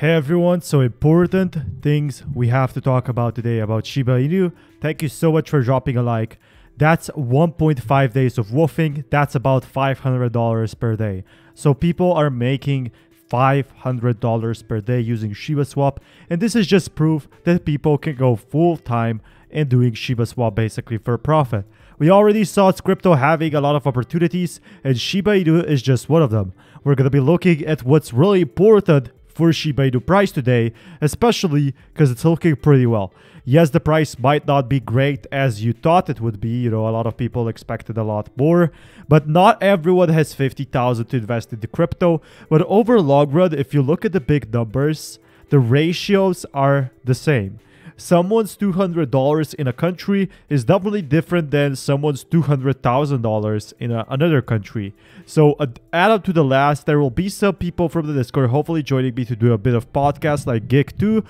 Hey everyone, so important things we have to talk about today about Shiba Inu. Thank you so much for dropping a like. That's 1.5 days of wolfing. That's about $500 per day. So people are making $500 per day using Shiba Swap. And this is just proof that people can go full time and doing Shiba Swap basically for profit. We already saw crypto having a lot of opportunities and Shiba Inu is just one of them. We're going to be looking at what's really important for Shiba price today, especially because it's looking pretty well. Yes, the price might not be great as you thought it would be, you know, a lot of people expected a lot more, but not everyone has 50,000 to invest in the crypto, but over long run, if you look at the big numbers, the ratios are the same someone's $200 in a country is definitely different than someone's $200,000 in a, another country. So uh, add up to the last, there will be some people from the Discord hopefully joining me to do a bit of podcast like Gig 2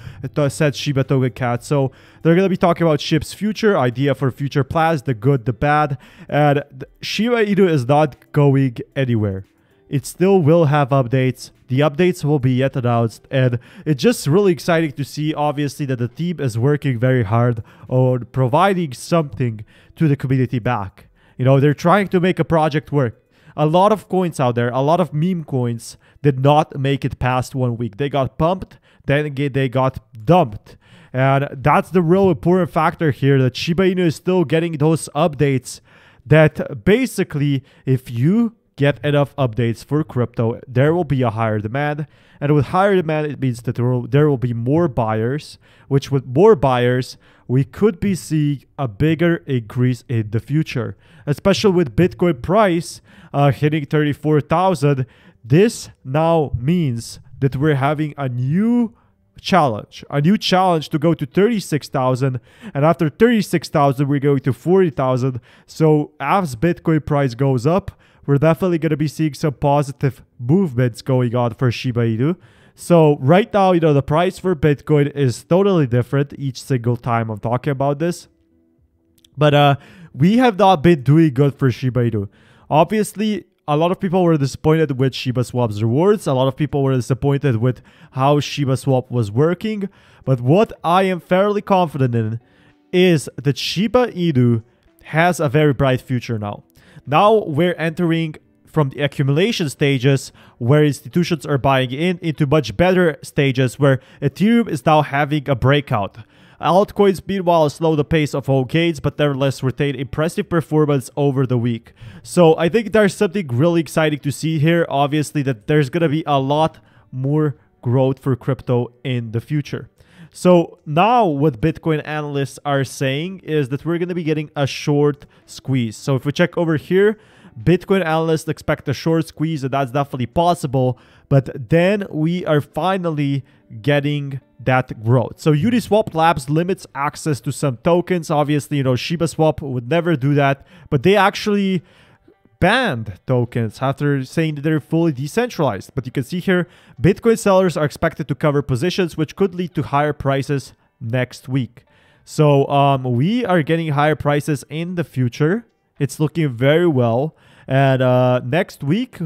said Shiba Toga Cat. So they're going to be talking about ship's future, idea for future plans, the good, the bad. And Shiba Inu is not going anywhere. It still will have updates. The updates will be yet announced, and it's just really exciting to see, obviously, that the team is working very hard on providing something to the community back. You know, they're trying to make a project work. A lot of coins out there, a lot of meme coins did not make it past one week. They got pumped, then they got dumped. And that's the real important factor here that Shiba Inu is still getting those updates that basically if you get enough updates for crypto, there will be a higher demand. And with higher demand, it means that there will, there will be more buyers, which with more buyers, we could be seeing a bigger increase in the future, especially with Bitcoin price uh, hitting 34,000. This now means that we're having a new challenge, a new challenge to go to 36,000. And after 36,000, we're going to 40,000. So as Bitcoin price goes up, we're definitely going to be seeing some positive movements going on for Shiba Inu. So right now, you know, the price for Bitcoin is totally different each single time I'm talking about this. But uh, we have not been doing good for Shiba Inu. Obviously, a lot of people were disappointed with Shiba Swap's rewards. A lot of people were disappointed with how Shiba Swap was working. But what I am fairly confident in is that Shiba Inu has a very bright future now. Now we're entering from the accumulation stages where institutions are buying in into much better stages where Ethereum is now having a breakout. Altcoins meanwhile slow the pace of all gains but nevertheless retain impressive performance over the week. So I think there's something really exciting to see here. Obviously that there's gonna be a lot more growth for crypto in the future. So now what Bitcoin analysts are saying is that we're going to be getting a short squeeze. So if we check over here, Bitcoin analysts expect a short squeeze, and that's definitely possible. But then we are finally getting that growth. So Uniswap Labs limits access to some tokens. Obviously, you know, Shiba Swap would never do that, but they actually banned tokens after saying they're fully decentralized. But you can see here, Bitcoin sellers are expected to cover positions, which could lead to higher prices next week. So um, we are getting higher prices in the future. It's looking very well. And uh, next week,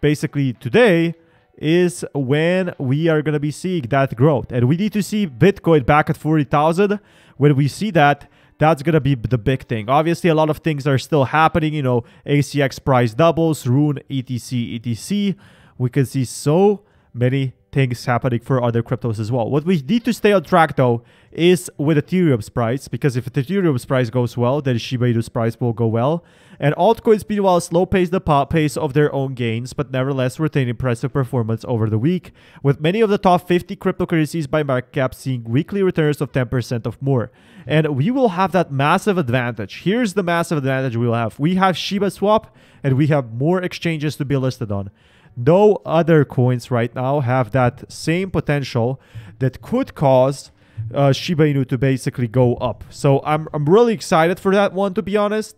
basically today, is when we are going to be seeing that growth. And we need to see Bitcoin back at 40,000. When we see that, that's going to be the big thing. Obviously, a lot of things are still happening. You know, ACX price doubles, Rune, ETC, ETC. We can see so many things happening for other cryptos as well. What we need to stay on track, though, is with Ethereum's price, because if Ethereum's price goes well, then Shiba Inu's price will go well. And altcoins, meanwhile, slow pace the pace of their own gains, but nevertheless retain impressive performance over the week, with many of the top 50 cryptocurrencies by market cap seeing weekly returns of 10% or more. And we will have that massive advantage. Here's the massive advantage we'll have. We have Shiba Swap, and we have more exchanges to be listed on no other coins right now have that same potential that could cause uh, Shiba Inu to basically go up. So I'm, I'm really excited for that one, to be honest.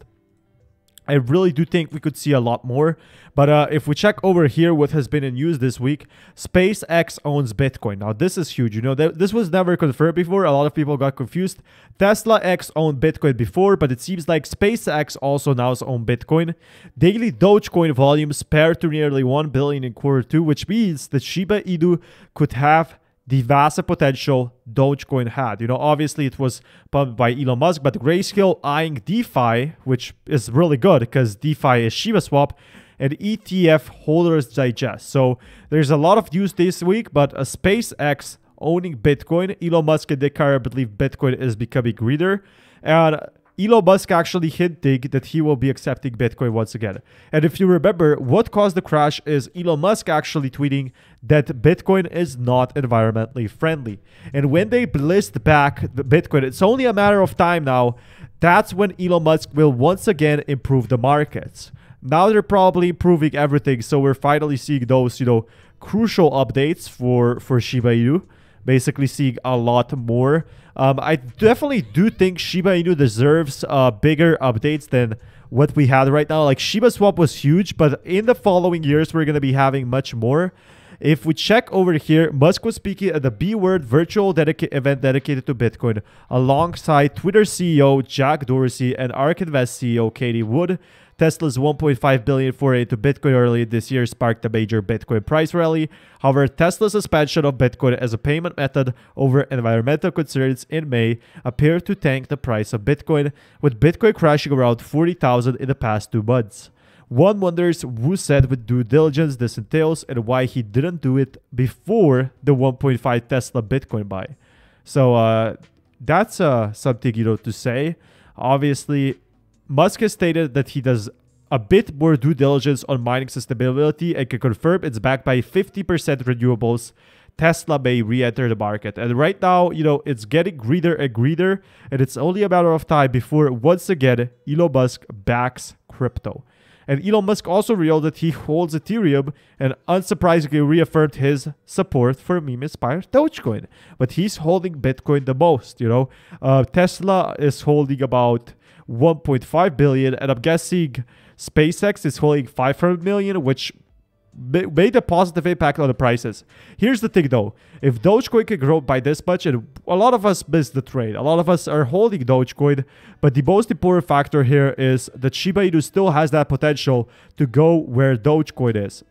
I really do think we could see a lot more. But uh, if we check over here what has been in news this week, SpaceX owns Bitcoin. Now, this is huge. You know, th this was never confirmed before. A lot of people got confused. Tesla X owned Bitcoin before, but it seems like SpaceX also now owns Bitcoin. Daily Dogecoin volumes paired to nearly 1 billion in quarter two, which means that Shiba Inu could have the vast potential Dogecoin had. You know, obviously it was pumped by Elon Musk, but Grayscale eyeing DeFi, which is really good because DeFi is Shiba Swap and ETF holders digest. So there's a lot of news this week, but a SpaceX owning Bitcoin, Elon Musk and Dick Carter believe Bitcoin is becoming greener. And Elon Musk actually hinting that he will be accepting Bitcoin once again. And if you remember, what caused the crash is Elon Musk actually tweeting that Bitcoin is not environmentally friendly. And when they blissed back the Bitcoin, it's only a matter of time now. That's when Elon Musk will once again improve the markets. Now they're probably improving everything, so we're finally seeing those, you know, crucial updates for for Shiba Inu basically seeing a lot more. Um, I definitely do think Shiba Inu deserves uh, bigger updates than what we had right now. Like Shiba Swap was huge, but in the following years, we're going to be having much more. If we check over here, Musk was speaking at the B Word virtual dedica event dedicated to Bitcoin alongside Twitter CEO Jack Dorsey and ARK Invest CEO Katie Wood. Tesla's 1.5 billion foray into Bitcoin earlier this year sparked a major Bitcoin price rally. However, Tesla's suspension of Bitcoin as a payment method over environmental concerns in May appeared to tank the price of Bitcoin, with Bitcoin crashing around 40,000 in the past two months. One wonders who said with due diligence this entails and why he didn't do it before the 1.5 Tesla Bitcoin buy. So uh, that's uh, something you know to say. Obviously, Musk has stated that he does a bit more due diligence on mining sustainability and can confirm it's backed by 50% renewables. Tesla may re-enter the market. And right now, you know, it's getting greener and greener, and it's only a matter of time before once again Elon Musk backs crypto. And Elon Musk also revealed that he holds Ethereum and unsurprisingly reaffirmed his support for meme inspired Dogecoin. But he's holding Bitcoin the most, you know. Uh, Tesla is holding about 1.5 billion, and I'm guessing SpaceX is holding 500 million, which made a positive impact on the prices. Here's the thing though, if Dogecoin can grow by this much, and a lot of us missed the trade, a lot of us are holding Dogecoin, but the most important factor here is that Shiba Inu still has that potential to go where Dogecoin is.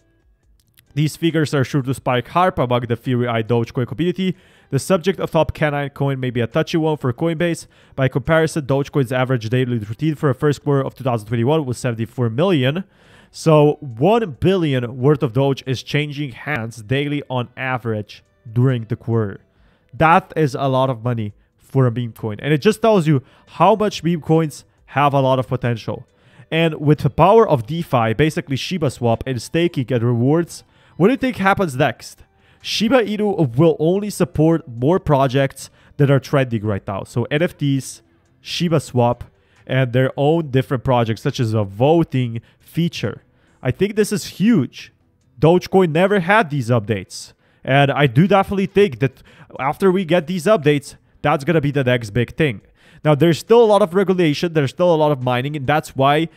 These figures are sure to spike hype among the Fury Eye Dogecoin community. The subject of top canine coin may be a touchy one for Coinbase. By comparison, Dogecoin's average daily routine for the first quarter of 2021 was 74 million. So 1 billion worth of Doge is changing hands daily on average during the quarter. That is a lot of money for a meme coin. And it just tells you how much meme coins have a lot of potential. And with the power of DeFi, basically Shiba Swap and staking and rewards, what do you think happens next? Shiba Inu will only support more projects that are trending right now. So NFTs, Shiba Swap, and their own different projects, such as a voting feature. I think this is huge. Dogecoin never had these updates. And I do definitely think that after we get these updates, that's going to be the next big thing. Now, there's still a lot of regulation, there's still a lot of mining, and that's why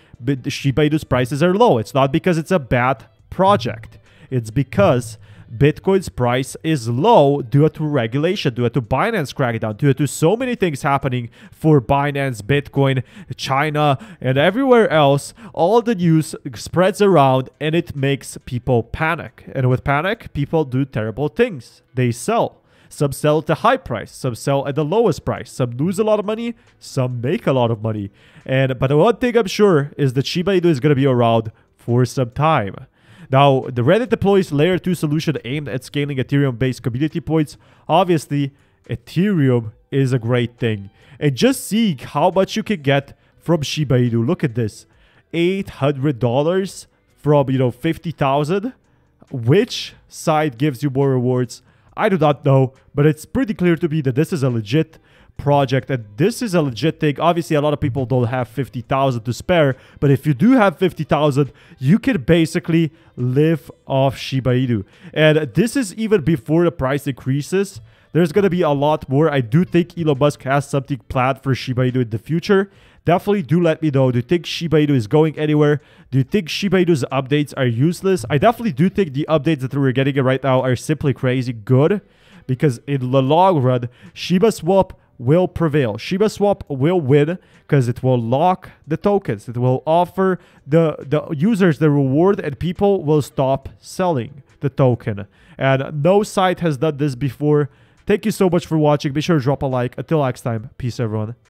Shiba Inu's prices are low. It's not because it's a bad project. It's because Bitcoin's price is low due to regulation, due to Binance crackdown, due to so many things happening for Binance, Bitcoin, China, and everywhere else. All the news spreads around and it makes people panic. And with panic, people do terrible things. They sell. Some sell at the high price, some sell at the lowest price, some lose a lot of money, some make a lot of money. And but the one thing I'm sure is that Shiba Inu is gonna be around for some time. Now, the Reddit deploys layer 2 solution aimed at scaling Ethereum-based community points. Obviously, Ethereum is a great thing. And just seeing how much you can get from Shiba Inu. Look at this. $800 from, you know, 50,000. Which side gives you more rewards? I do not know, but it's pretty clear to me that this is a legit project. And this is a legit thing. Obviously, a lot of people don't have 50,000 to spare, but if you do have 50,000, you could basically live off Shiba Inu. And this is even before the price increases. There's going to be a lot more. I do think Elon Musk has something planned for Shiba Inu in the future. Definitely do let me know. Do you think Shiba Inu is going anywhere? Do you think Shiba Inu's updates are useless? I definitely do think the updates that we're getting right now are simply crazy good because in the long run, Shiba Swap will prevail. Shiba Swap will win because it will lock the tokens. It will offer the, the users the reward and people will stop selling the token. And no site has done this before. Thank you so much for watching. Be sure to drop a like. Until next time, peace everyone.